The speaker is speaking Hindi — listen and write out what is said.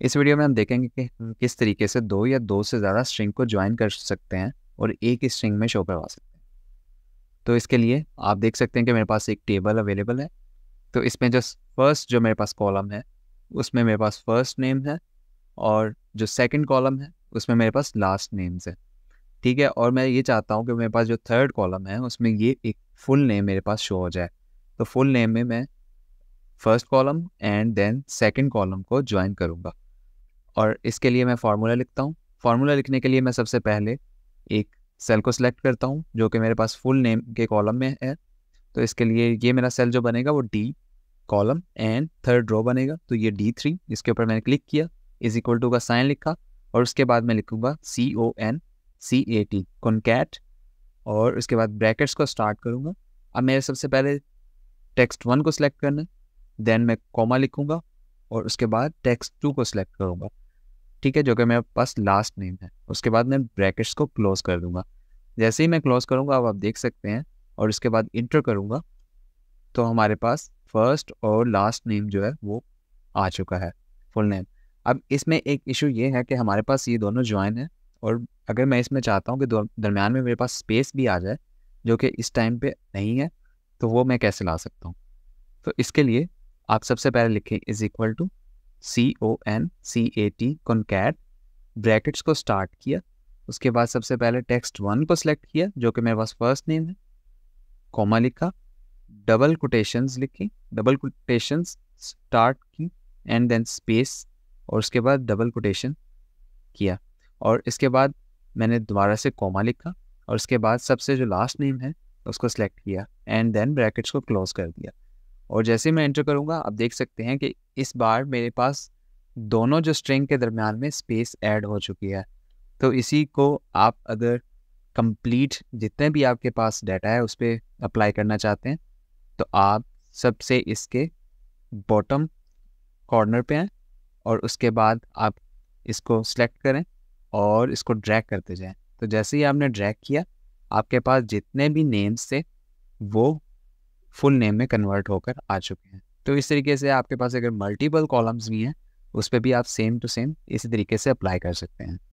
इस वीडियो में हम देखेंगे कि हम किस तरीके से दो या दो से ज़्यादा स्ट्रिंग को ज्वाइन कर सकते हैं और एक ही स्ट्रिंग में शो करवा सकते हैं तो इसके लिए आप देख सकते हैं कि मेरे पास एक टेबल अवेलेबल है तो इसमें जो फर्स्ट जो मेरे पास कॉलम है उसमें मेरे पास फर्स्ट नेम है और जो सेकंड कॉलम है उसमें मेरे पास लास्ट नेम्स है ठीक है और मैं ये चाहता हूँ कि मेरे पास जो थर्ड कॉलम है उसमें ये एक फुल नेम मेरे पास शो हो जाए तो फुल नेम में मैं first column and then second column को ज्वाइन करूँगा और इसके लिए मैं फार्मूला लिखता हूँ फार्मूला लिखने के लिए मैं सबसे पहले एक सेल को सिलेक्ट करता हूँ जो कि मेरे पास फुल नेम के कॉलम में है तो इसके लिए ये मेरा सेल जो बनेगा वो D column and third row बनेगा तो ये डी थ्री इसके ऊपर मैंने क्लिक किया इज इक्वल टू का साइन लिखा और उसके बाद मैं लिखूँगा C O N C A T concat और उसके बाद ब्रैकेट्स को स्टार्ट करूँगा अब मेरे सबसे पहले टेक्स्ट वन को सिलेक्ट करना देन मैं कॉमा लिखूँगा और उसके बाद टेक्स्ट टू को सिलेक्ट करूँगा ठीक है जो कि मेरे पास लास्ट नेम है उसके बाद मैं ब्रैकेट्स को क्लोज कर दूंगा जैसे ही मैं क्लोज करूंगा अब आप देख सकते हैं और इसके बाद इंटर करूंगा तो हमारे पास फर्स्ट और लास्ट नेम जो है वो आ चुका है फुल नेम अब इसमें एक इशू ये है कि हमारे पास ये दोनों ज्वाइन है और अगर मैं इसमें चाहता हूँ कि दरमियान में मेरे पास स्पेस भी आ जाए जो कि इस टाइम पर नहीं है तो वो मैं कैसे ला सकता हूँ तो इसके लिए आप सबसे पहले लिखें is equal to C O N C A T concat brackets को स्टार्ट किया उसके बाद सबसे पहले टेक्स्ट वन को सिलेक्ट किया जो कि मेरे पास फर्स्ट नेम है कॉमा लिखा डबल कोटेशंस लिखी डबल कोटेशंस स्टार्ट की एंड देन स्पेस और उसके बाद डबल कोटेशन किया और इसके बाद मैंने दोबारा से कॉमा लिखा और उसके बाद सबसे जो लास्ट नेम है उसको सिलेक्ट किया एंड देन ब्रैकेट्स को क्लोज कर दिया और जैसे मैं एंटर करूँगा आप देख सकते हैं कि इस बार मेरे पास दोनों जो स्ट्रिंग के दरमियान में स्पेस ऐड हो चुकी है तो इसी को आप अगर कंप्लीट जितने भी आपके पास डाटा है उस पर अप्लाई करना चाहते हैं तो आप सबसे इसके बॉटम कॉर्नर पे हैं और उसके बाद आप इसको सेलेक्ट करें और इसको ड्रैग करते जाएं तो जैसे ही आपने ड्रैग किया आपके पास जितने भी नेम्स थे वो फुल नेम में कन्वर्ट होकर आ चुके हैं तो इस तरीके से आपके पास अगर मल्टीपल कॉलम्स भी हैं उस पर भी आप सेम टू सेम इसी तरीके से अप्लाई कर सकते हैं